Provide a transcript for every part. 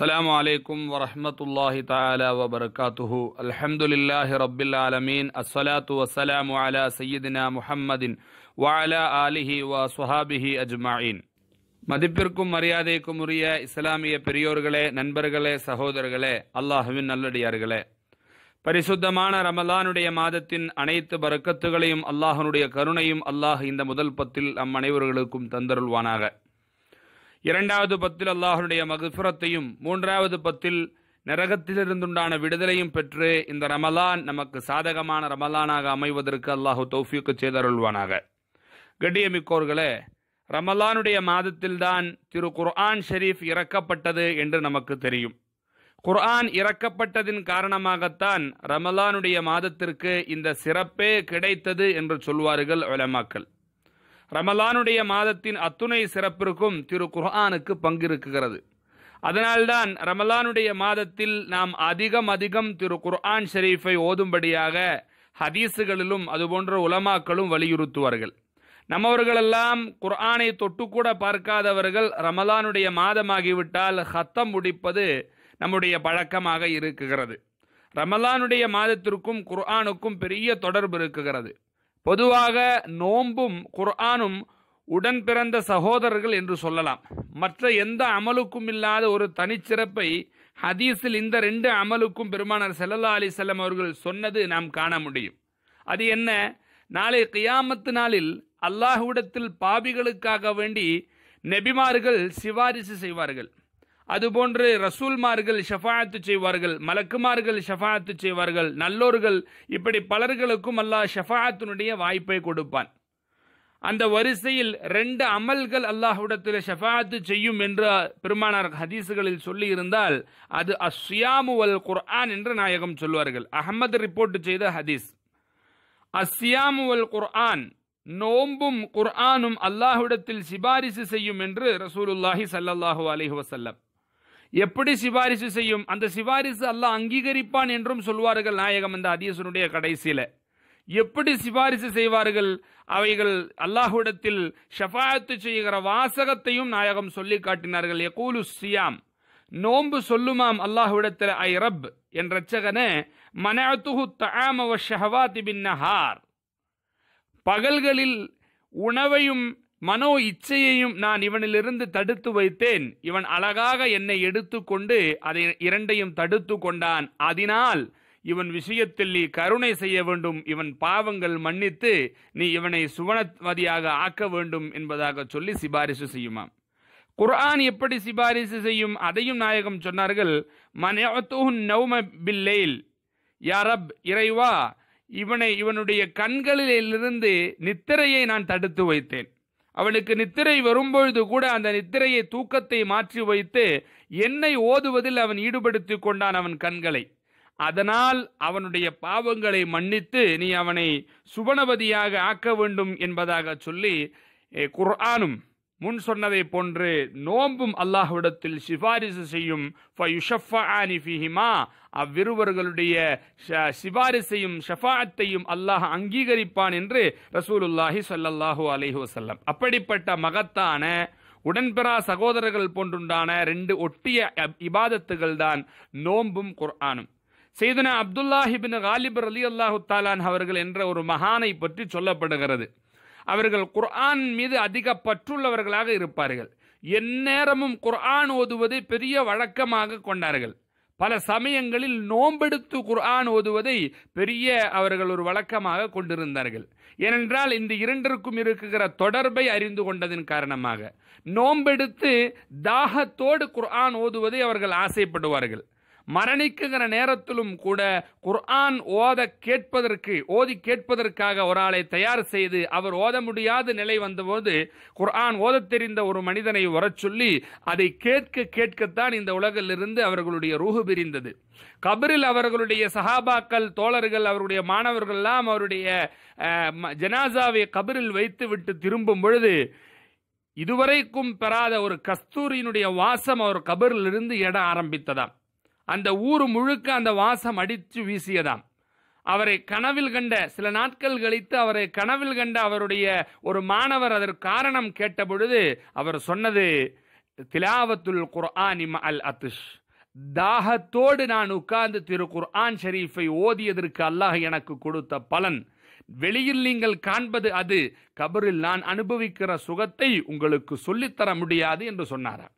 السلام عليكم ورحمة الله تعالى وبركاته الحمد لله رب العالمين الصلاة والسلام على سيدنا محمد وعلى آله وصحابه أجمعين மதிப்பிற்கும் மரியாதைக்கும் உரிய இஸ்லாமிய பெரியோர்களே நண்பர்களே சகோதரர்களே அல்லாஹுவின் நல்லடியார்களே பரிசுத்தமான ரமலானுடைய மாதத்தின் அனைத்து பறக்கத்துகளையும் அல்லாஹனுடைய கருணையும் அல்லாஹ் இந்த முதல் பத்தில் நம் அனைவர்களுக்கும் தந்தருள்வானாக இரண்டாவது பத்தில் அல்லாஹருடைய மகுஃபுரத்தையும் மூன்றாவது பத்தில் நரகத்திலிருந்துண்டான விடுதலையும் பெற்று இந்த ரமலான் நமக்கு சாதகமான ரமலானாக அமைவதற்கு அல்லாஹு தௌஃபிக்கு செய்தருள்வானாக கட்டியமிக்கோர்களே ரமலானுடைய மாதத்தில்தான் திரு குர்ஆன் ஷெரீஃப் இறக்கப்பட்டது என்று நமக்கு தெரியும் குர்ஆன் இறக்கப்பட்டதின் காரணமாகத்தான் ரமலானுடைய மாதத்திற்கு இந்த சிறப்பே கிடைத்தது என்று சொல்வார்கள் உலமாக்கள் ரமலானுடைய மாதத்தின் அத்துணை சிறப்பிற்கும் திரு குர்ஆனுக்கு பங்கு இருக்குகிறது அதனால்தான் ரமலானுடைய மாதத்தில் நாம் அதிகம் அதிகம் திரு குர்ஆன் ஷெரீஃபை ஓதும்படியாக ஹதீஸுகளிலும் அதுபோன்ற உலமாக்களும் வலியுறுத்துவார்கள் நம்மவர்களெல்லாம் குர்ஆனை தொட்டுக்கூட பார்க்காதவர்கள் ரமலானுடைய மாதமாகிவிட்டால் ஹத்தம் முடிப்பது நம்முடைய பழக்கமாக இருக்குகிறது ரமலானுடைய மாதத்திற்கும் குர்ஆனுக்கும் பெரிய தொடர்பு இருக்குகிறது பொதுவாக நோம்பும் குர்ஆனும் உடன் பிறந்த சகோதரர்கள் என்று சொல்லலாம் மற்ற எந்த அமலுக்கும் இல்லாத ஒரு தனிச்சிறப்பை ஹதீஸில் இந்த ரெண்டு அமலுக்கும் பெருமானார் செல்லல்லா அலி செல்லம் அவர்கள் சொன்னது நாம் காண முடியும் அது என்ன நாளை கியாமத்து நாளில் அல்லாஹுவிடத்தில் பாபிகளுக்காக வேண்டி நெபிமார்கள் சிவாரிசு செய்வார்கள் அதுபோன்று ரசூல்மார்கள் ஷஃபாத்து செய்வார்கள் மலக்குமார்கள் ஷஃபாத்து செய்வார்கள் நல்லோர்கள் இப்படி பலர்களுக்கும் அல்லாஹ் ஷஃபாத்தினுடைய வாய்ப்பை கொடுப்பான் அந்த வரிசையில் ரெண்டு அமல்கள் அல்லாஹுடத்தில் ஷஃபாத்து செய்யும் என்று பெருமானார் ஹதீஸுகளில் சொல்லி இருந்தால் அது அஸ்யாமு வல் குர்ஆன் என்று நாயகம் சொல்வார்கள் அகமது ரிப்போர்ட் செய்த ஹதீஸ் அஸ்யாமு அல் குர்ஆன் நோம்பும் குர்ஆனும் அல்லாஹுடத்தில் சிபாரிசு செய்யும் என்று ரசூலுல்லாஹி சல்லாஹூ அலஹி வசல்லம் எப்படி சிபாரிசு செய்யும் அந்த சிபாரிசு அல்லாஹ் அங்கீகரிப்பான் என்றும் சொல்வார்கள் நாயகம் அந்த அதீசனுடைய கடைசியில் எப்படி சிபாரிசு செய்வார்கள் அவைகள் அல்லாஹுடத்தில் ஷஃபாயத்து செய்கிற வாசகத்தையும் நாயகம் சொல்லி காட்டினார்கள் எகூலு சியாம் நோன்பு சொல்லுமாம் அல்லாஹுடத்தில் ஐ ரப் என் ரச்சகனே மனத்துஹு தாமவ ஷஹவாதி பின்னஹார் பகல்களில் உணவையும் மனோ இச்சையையும் நான் இவனிலிருந்து தடுத்து வைத்தேன் இவன் அழகாக என்னை எடுத்துக்கொண்டு அதை இரண்டையும் தடுத்து கொண்டான் அதனால் இவன் விஷயத்தில் நீ கருணை செய்ய வேண்டும் இவன் பாவங்கள் மன்னித்து நீ இவனை சுவனவதியாக ஆக்க வேண்டும் என்பதாக சொல்லி சிபாரிசு செய்யுமாம் குர்ஆன் எப்படி சிபாரிசு செய்யும் அதையும் நாயகம் சொன்னார்கள் மனத்துஹுன் நௌம பில்லைல் யாரப் இறைவா இவனை இவனுடைய கண்களிலிருந்து நித்திரையை நான் தடுத்து வைத்தேன் அவனுக்கு நித்திரை வரும்பொழுது கூட அந்த நித்திரையை தூக்கத்தை மாற்றி வைத்து என்னை ஓதுவதில் அவன் ஈடுபடுத்தி கொண்டான் அவன் கண்களை அதனால் அவனுடைய பாவங்களை மன்னித்து நீ அவனை சுபணபதியாக ஆக்க வேண்டும் என்பதாக சொல்லி குர்ஆனும் முன் சொன்னதை போன்று நோம்பும் அல்லாஹ்விடத்தில் சிபாரிசு செய்யும் அவ்விருவர்களுடைய சிபாரிசையும் ஷஃபாத்தையும் அல்லாஹ் அங்கீகரிப்பான் என்று ரசூலுல்லாஹி சல்லாஹு அலஹி வசல்லம் அப்படிப்பட்ட மகத்தான உடன்பெறா சகோதரர்கள் போன்றுண்டான ரெண்டு ஒட்டிய இபாதத்துகள் தான் நோம்பும் குர்ஆனும் செய்தன அப்துல்லாஹிபின் காலிபர் அலி அல்லாஹு தாலான் அவர்கள் என்ற ஒரு மகானை பற்றி சொல்லப்படுகிறது அவர்கள் குர்ஆன் மீது அதிக பற்றுள்ளவர்களாக இருப்பார்கள் எந்நேரமும் குர்ஆன் ஓதுவதை பெரிய வழக்கமாக கொண்டார்கள் பல சமயங்களில் நோம்பெடுத்து குர்ஆன் ஓதுவதை பெரிய அவர்கள் ஒரு வழக்கமாக கொண்டிருந்தார்கள் ஏனென்றால் இந்த இரண்டிற்கும் இருக்குகிற தொடர்பை அறிந்து கொண்டதன் காரணமாக நோம்பெடுத்து தாகத்தோடு குர்ஆன் ஓதுவதை அவர்கள் ஆசைப்படுவார்கள் மரணிக்குங்கிற நேரத்திலும் கூட குர்ஆன் ஓத கேட்பதற்கு ஓதி கேட்பதற்காக ஒரு ஆளை தயார் செய்து அவர் ஓத முடியாத நிலை வந்தபோது குர்ஆன் ஓத தெரிந்த ஒரு மனிதனை வரச் சொல்லி அதை கேட்க கேட்கத்தான் இந்த உலகிலிருந்து அவர்களுடைய ரூஹு பிரிந்தது கபரில் அவர்களுடைய சஹாபாக்கள் தோழர்கள் அவருடைய மாணவர்கள் எல்லாம் அவருடைய ஜனாசாவை கபரில் வைத்து விட்டு திரும்பும் பொழுது இதுவரைக்கும் பெறாத ஒரு கஸ்தூரியினுடைய வாசம் அவர் கபரிலிருந்து எட ஆரம்பித்ததாம் அந்த ஊர் முழுக்க அந்த வாசம் அடித்து வீசியதாம் அவரை கனவில் கண்ட சில நாட்கள் கழித்து அவரை கனவில் கண்ட அவருடைய ஒரு மாணவர் அதற்கு காரணம் கேட்டபொழுது அவர் சொன்னது திலாவத்துல் குர்ஆன் அல் அத்துஷ் தாகத்தோடு நான் உட்கார்ந்து திரு குர்ஆன் ஷரீஃபை ஓதியதற்கு அல்லாஹ் எனக்கு கொடுத்த பலன் வெளியில் நீங்கள் காண்பது அது கபரில் நான் அனுபவிக்கிற சுகத்தை உங்களுக்கு சொல்லித்தர முடியாது என்று சொன்னாராம்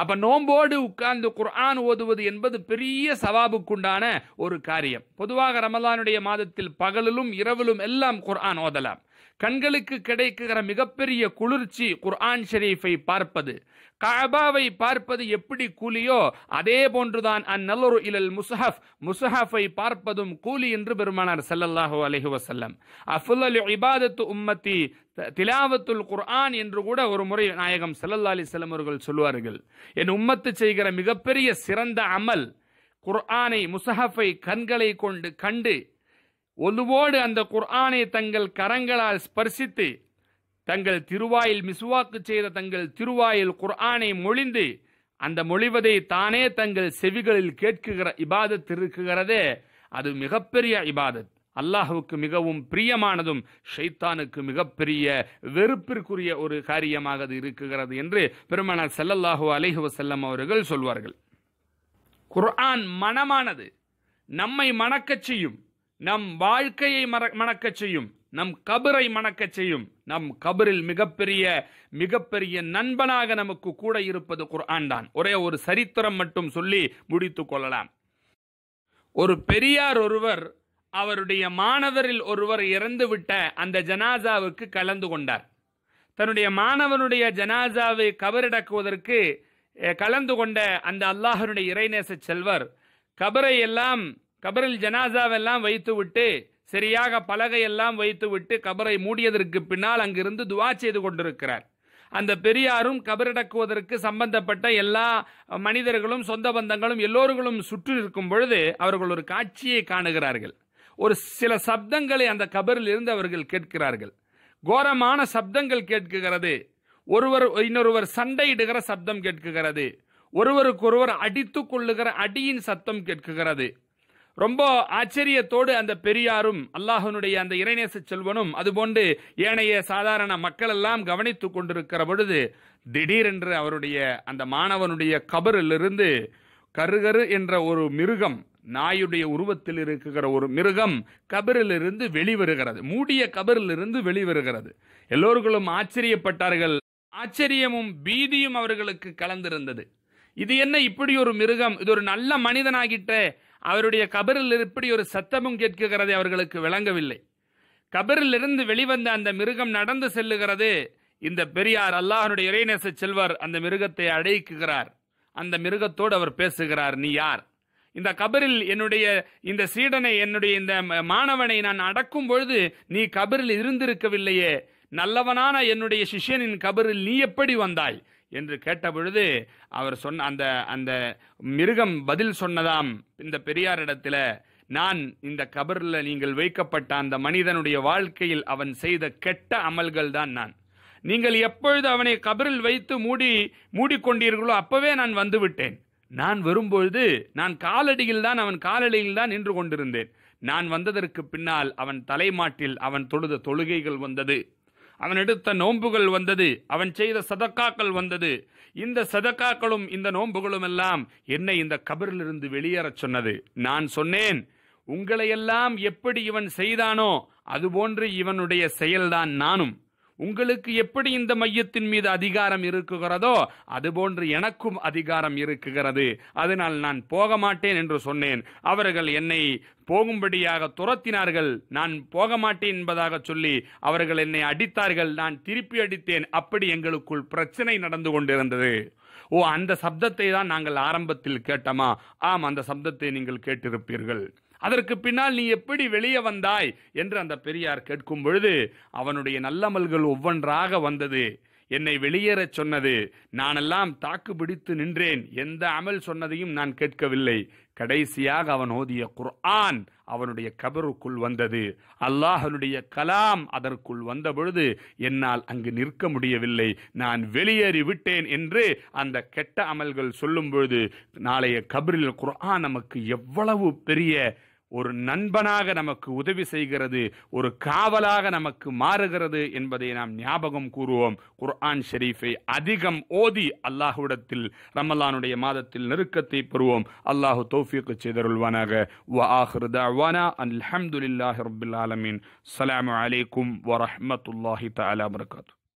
அப்ப நோம்போடு உட்கார்ந்து குர்ஆன் ஓதுவது என்பது பெரிய சவாபுக்குண்டான ஒரு காரியம் பொதுவாக ரமலானுடைய மாதத்தில் பகலிலும் இரவிலும் எல்லாம் குர்ஆன் ஓதலாம் கண்களுக்கு கிடைக்கிற மிகப்பெரிய குளிர்ச்சி குர்ஆன் ஷெரீஃபை பார்ப்பது கபாவை பார்ப்பது எப்படி கூலியோ அதே போன்றுதான் அந்நல்லொரு இலல் முசஹப் முசஹஃபை பார்ப்பதும் கூலி என்று பெருமானார் சல்லல்லாஹு அலஹி வசல்லம் அஃபுல் அலி இபாதத்து உம்மத்தி திலாவத்துல் குர்ஆன் என்று கூட ஒரு முறை நாயகம் சல்லல்லா அலிஸ்லம் அவர்கள் சொல்வார்கள் என் உம்மத்து செய்கிற மிகப்பெரிய சிறந்த அமல் குர்ஆனை முசஹஃபை கண்களை கொண்டு கண்டு ஒன்றுவோடு அந்த குர்ஆனை தங்கள் கரங்களால் ஸ்பர்சித்து தங்கள் திருவாயில் மிசுவாக்கு செய்த தங்கள் திருவாயில் குர்ஆனை மொழிந்து அந்த மொழிவதை தானே தங்கள் செவிகளில் கேட்குகிற இபாதத் இருக்குகிறதே அது மிகப்பெரிய இபாதத் அல்லாஹுக்கு மிகவும் பிரியமானதும் ஷைத்தானுக்கு மிகப்பெரிய வெறுப்பிற்குரிய ஒரு காரியமாக அது இருக்குகிறது என்று பெருமனார் செல்லல்லாஹு அலிஹு வசல்லம் அவர்கள் சொல்வார்கள் குர்ஆன் மனமானது நம்மை மணக்கச் செய்யும் நம் வாழ்க்கையை மற மணக்கச் செய்யும் நம் கபரை மணக்கச் செய்யும் நம் கபரில் மிகப்பெரிய மிகப்பெரிய நண்பனாக நமக்கு கூட இருப்பது குர்ஆன் தான் ஒரே ஒரு சரித்திரம் மட்டும் சொல்லி முடித்து கொள்ளலாம் ஒரு பெரியார் ஒருவர் அவருடைய மாணவரில் ஒருவர் இறந்துவிட்ட அந்த ஜனாசாவுக்கு கலந்து கொண்டார் தன்னுடைய மாணவனுடைய ஜனாசாவை கபரடக்குவதற்கு கலந்து கொண்ட அந்த அல்லாஹருடைய இறைநேச செல்வர் கபரை எல்லாம் கபரில் ஜனாசாவெல்லாம் வைத்துவிட்டு சரியாக பலகையெல்லாம் வைத்துவிட்டு கபரை மூடியதற்கு பின்னால் அங்கிருந்து துவா செய்து கொண்டிருக்கிறார் அந்த பெரியாரும் கபரடக்குவதற்கு சம்பந்தப்பட்ட எல்லா மனிதர்களும் சொந்த பந்தங்களும் எல்லோர்களும் சுற்றி இருக்கும் பொழுது அவர்கள் ஒரு காட்சியை காணுகிறார்கள் ஒரு சில சப்தங்களை அந்த கபரில் இருந்து அவர்கள் கேட்கிறார்கள் கோரமான சப்தங்கள் கேட்குகிறது ஒருவர் இன்னொருவர் சண்டையிடுகிற சப்தம் கேட்குகிறது ஒருவருக்கொருவர் அடித்து கொள்ளுகிற அடியின் சத்தம் கேட்குகிறது ரொம்ப ஆச்சரியத்தோடு அந்த பெரியாரும் அல்லாஹனுடைய அந்த இறைநேச செல்வனும் அதுபோன்று ஏனைய சாதாரண மக்கள் எல்லாம் கவனித்துக் கொண்டிருக்கிற பொழுது திடீரென்று அவருடைய அந்த மாணவனுடைய கபரிலிருந்து கருகரு என்ற ஒரு மிருகம் நாயுடைய உருவத்தில் இருக்கிற ஒரு மிருகம் கபரிலிருந்து வெளிவருகிறது மூடிய கபரிலிருந்து வெளிவருகிறது எல்லோர்களும் ஆச்சரியப்பட்டார்கள் ஆச்சரியமும் பீதியும் அவர்களுக்கு கலந்திருந்தது இது என்ன இப்படி ஒரு மிருகம் இது ஒரு நல்ல மனிதனாகிட்ட அவருடைய கபரில் இப்படி ஒரு சத்தமும் கேட்குகிறதை அவர்களுக்கு விளங்கவில்லை கபரிலிருந்து வெளிவந்த அந்த மிருகம் நடந்து செல்லுகிறது இந்த பெரியார் அல்லாஹனுடைய இறைநேச செல்வர் அந்த மிருகத்தை அழைக்குகிறார் அந்த மிருகத்தோடு அவர் பேசுகிறார் நீ யார் இந்த கபரில் என்னுடைய இந்த சீடனை என்னுடைய இந்த மாணவனை நான் அடக்கும் பொழுது நீ கபரில் இருந்திருக்கவில்லையே நல்லவனான என்னுடைய சிஷியனின் கபரில் நீ எப்படி வந்தாய் என்று கேட்டபொழுது அவர் சொன்ன அந்த அந்த மிருகம் பதில் சொன்னதாம் இந்த பெரியாரிடத்தில் நான் இந்த கபரில் நீங்கள் வைக்கப்பட்ட அந்த மனிதனுடைய வாழ்க்கையில் அவன் செய்த கெட்ட அமல்கள் தான் நான் நீங்கள் எப்பொழுது அவனை கபரில் வைத்து மூடி மூடிக்கொண்டீர்களோ அப்பவே நான் வந்துவிட்டேன் நான் வரும்பொழுது நான் காலடியில் தான் அவன் காலடியில் தான் நின்று கொண்டிருந்தேன் நான் வந்ததற்கு பின்னால் அவன் தலைமாட்டில் அவன் தொழுத தொழுகைகள் வந்தது அவன் எடுத்த நோன்புகள் வந்தது அவன் செய்த சதக்காக்கள் வந்தது இந்த சதக்காக்களும் இந்த நோன்புகளும் எல்லாம் என்னை இந்த கபரிலிருந்து வெளியேறச் சொன்னது நான் சொன்னேன் உங்களையெல்லாம் எப்படி இவன் செய்தானோ அதுபோன்று இவனுடைய செயல்தான் நானும் உங்களுக்கு எப்படி இந்த மையத்தின் மீது அதிகாரம் இருக்குகிறதோ அதுபோன்று எனக்கும் அதிகாரம் இருக்குகிறது அதனால் நான் போக மாட்டேன் என்று சொன்னேன் அவர்கள் என்னை போகும்படியாக துரத்தினார்கள் நான் போக மாட்டேன் என்பதாக சொல்லி அவர்கள் என்னை அடித்தார்கள் நான் திருப்பி அடித்தேன் அப்படி எங்களுக்குள் பிரச்சனை நடந்து கொண்டிருந்தது ஓ அந்த சப்தத்தை தான் நாங்கள் ஆரம்பத்தில் கேட்டோமா ஆம் அந்த சப்தத்தை நீங்கள் கேட்டிருப்பீர்கள் அதற்கு பின்னால் நீ எப்படி வெளியே வந்தாய் என்று அந்த பெரியார் கேட்கும் பொழுது அவனுடைய நல்லமல்கள் ஒவ்வொன்றாக வந்தது என்னை வெளியேறச் சொன்னது நானெல்லாம் தாக்கு பிடித்து நின்றேன் எந்த அமல் சொன்னதையும் நான் கேட்கவில்லை கடைசியாக அவன் ஓதிய குர்ஆன் அவனுடைய கபருக்குள் வந்தது அல்லாஹனுடைய கலாம் அதற்குள் வந்த பொழுது என்னால் அங்கு நிற்க முடியவில்லை நான் வெளியேறி விட்டேன் என்று அந்த கெட்ட அமல்கள் சொல்லும் பொழுது நாளைய கபரில் குர்ஆன் நமக்கு எவ்வளவு பெரிய ஒரு நண்பனாக நமக்கு உதவி செய்கிறது ஒரு காவலாக நமக்கு மாறுகிறது என்பதை நாம் ஞாபகம் கூறுவோம் குர்ஆன் ஷெரீஃபை அதிகம் ஓதி அல்லாஹுடத்தில் ரமலானுடைய மாதத்தில் நெருக்கத்தை பெறுவோம் அல்லாஹு தௌஃபிக்கு செய்தருள்வானாக வ ஆஹ்ருதானா அல்ஹம்துலில்லாஹி ரபில் ஆலமீன் அலாம் அலைக்கும் வரஹமத்துல்லாஹி தலா